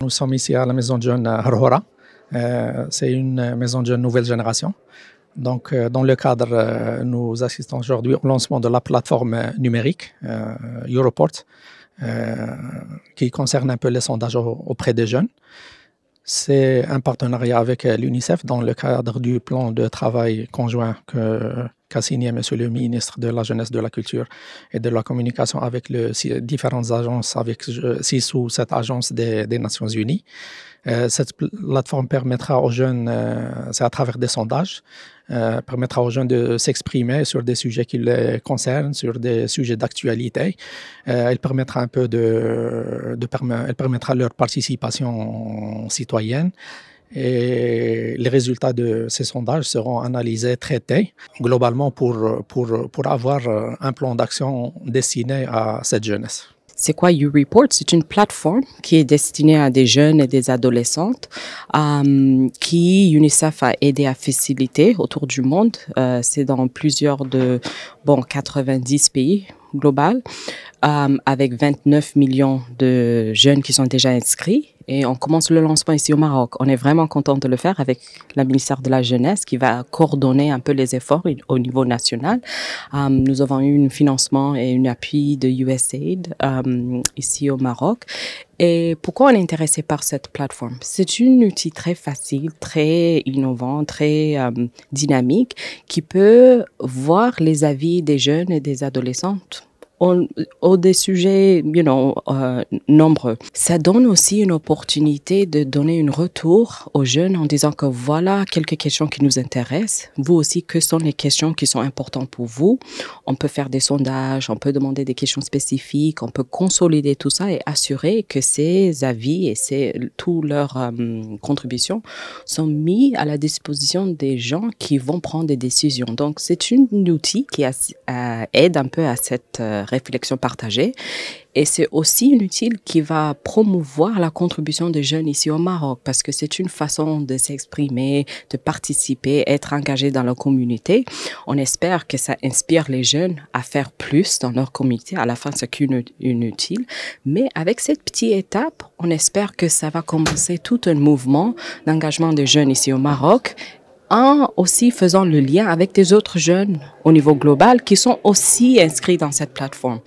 Nous sommes ici à la maison de jeunes euh, C'est une euh, maison de jeunes nouvelle génération. Donc, euh, dans le cadre, nous assistons aujourd'hui au lancement de la plateforme numérique Europort, qui concerne un peu les sondages auprès des jeunes. C'est un partenariat avec l'UNICEF dans le cadre du plan de travail conjoint que signé Monsieur le ministre de la Jeunesse, de la Culture et de la Communication avec différentes agences, avec six ou sept agences des, Nations Unies. Euh, cette plateforme permettra aux jeunes, euh, c'est à travers des sondages, euh, permettra aux jeunes de s'exprimer sur des sujets qui les concernent, sur des sujets d'actualité. elle permettra un peu de, de elle permettra leur participation citoyenne et les résultats de ces sondages seront analysés, traités globalement pour, pour, pour avoir un plan d'action destiné à cette jeunesse. C'est quoi U-Report C'est une plateforme qui est destinée à des jeunes et des adolescentes euh, qui UNICEF a aidé à faciliter autour du monde. Euh, c'est dans plusieurs de, bon, 90 pays global, euh, avec 29 millions de jeunes qui sont déjà inscrits et on commence le lancement ici au Maroc. On est vraiment content de le faire avec la ministère de la Jeunesse qui va coordonner un peu les efforts au niveau national. Euh, nous avons eu un financement et un appui de USAID euh, ici au Maroc. Et pourquoi on est intéressé par cette plateforme C'est un outil très facile, très innovant, très euh, dynamique qui peut voir les avis des jeunes et des adolescentes on, des sujets, you know, euh, nombreux. Ça donne aussi une opportunité de donner un retour aux jeunes en disant que voilà quelques questions qui nous intéressent. Vous aussi, que sont les questions qui sont importantes pour vous? On peut faire des sondages, on peut demander des questions spécifiques, on peut consolider tout ça et assurer que ces avis et ces, toutes leurs euh, contributions sont mis à la disposition des gens qui vont prendre des décisions. Donc, c'est un outil qui euh, aide un peu à cette réflexion partagée. Et c'est aussi une utile qui va promouvoir la contribution des jeunes ici au Maroc parce que c'est une façon de s'exprimer, de participer, être engagé dans la communauté. On espère que ça inspire les jeunes à faire plus dans leur communauté. À la fin, c'est qu'une une utile. Mais avec cette petite étape, on espère que ça va commencer tout un mouvement d'engagement des jeunes ici au Maroc en aussi faisant le lien avec des autres jeunes au niveau global qui sont aussi inscrits dans cette plateforme.